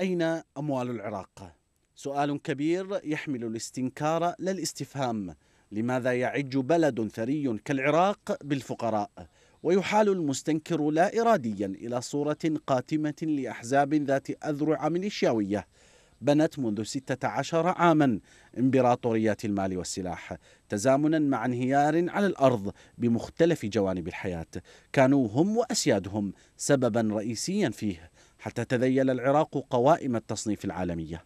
أين أموال العراق؟ سؤال كبير يحمل الاستنكار لا الاستفهام لماذا يعج بلد ثري كالعراق بالفقراء؟ ويحال المستنكر لا إراديا إلى صورة قاتمة لأحزاب ذات أذرع ميليشياوية بنت منذ 16 عاما إمبراطوريات المال والسلاح تزامنا مع انهيار على الأرض بمختلف جوانب الحياة كانوا هم وأسيادهم سببا رئيسيا فيه حتى تذيل العراق قوائم التصنيف العالمية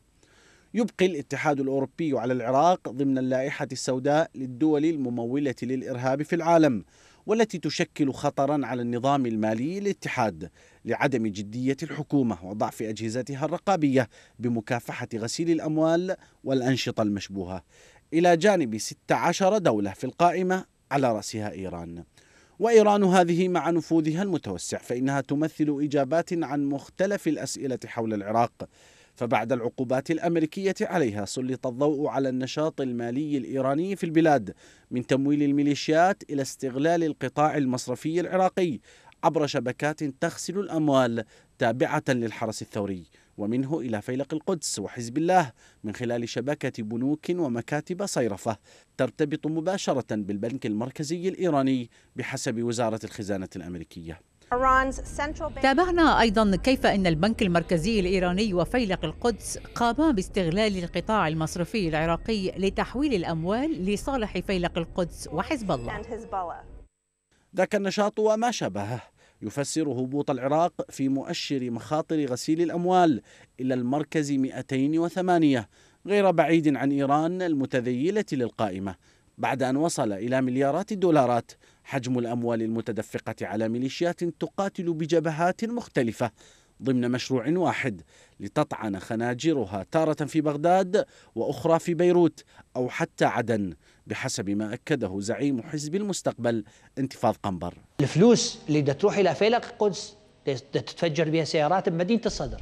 يبقي الاتحاد الأوروبي على العراق ضمن اللائحة السوداء للدول الممولة للإرهاب في العالم والتي تشكل خطرا على النظام المالي للاتحاد لعدم جدية الحكومة وضعف أجهزتها الرقابية بمكافحة غسيل الأموال والأنشطة المشبوهة إلى جانب 16 دولة في القائمة على رأسها إيران وإيران هذه مع نفوذها المتوسع فإنها تمثل إجابات عن مختلف الأسئلة حول العراق فبعد العقوبات الأمريكية عليها سلط الضوء على النشاط المالي الإيراني في البلاد من تمويل الميليشيات إلى استغلال القطاع المصرفي العراقي عبر شبكات تغسل الأموال تابعة للحرس الثوري ومنه إلى فيلق القدس وحزب الله من خلال شبكة بنوك ومكاتب صيرفة ترتبط مباشرة بالبنك المركزي الإيراني بحسب وزارة الخزانة الأمريكية تابعنا ايضا كيف ان البنك المركزي الايراني وفيلق القدس قاما باستغلال القطاع المصرفي العراقي لتحويل الاموال لصالح فيلق القدس وحزب الله. ذاك النشاط وما شابهه يفسر هبوط العراق في مؤشر مخاطر غسيل الاموال الى المركز 208 غير بعيد عن ايران المتذيله للقائمه بعد أن وصل إلى مليارات الدولارات حجم الأموال المتدفقة على ميليشيات تقاتل بجبهات مختلفة ضمن مشروع واحد لتطعن خناجرها تارة في بغداد وأخرى في بيروت أو حتى عدن بحسب ما أكده زعيم حزب المستقبل انتفاض قنبر الفلوس اللي تروح إلى فيلق القدس تتفجر بها سيارات بمدينة الصدر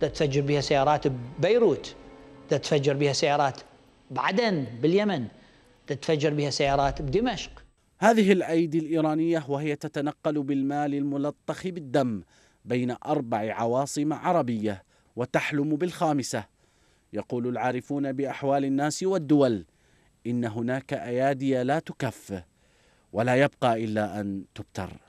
تتفجر بها سيارات ببيروت تتفجر بها سيارات بعدن باليمن تتفجر بها سيارات بدمشق هذه الأيدي الإيرانية وهي تتنقل بالمال الملطخ بالدم بين أربع عواصم عربية وتحلم بالخامسة يقول العارفون بأحوال الناس والدول إن هناك أيادي لا تكف ولا يبقى إلا أن تبتر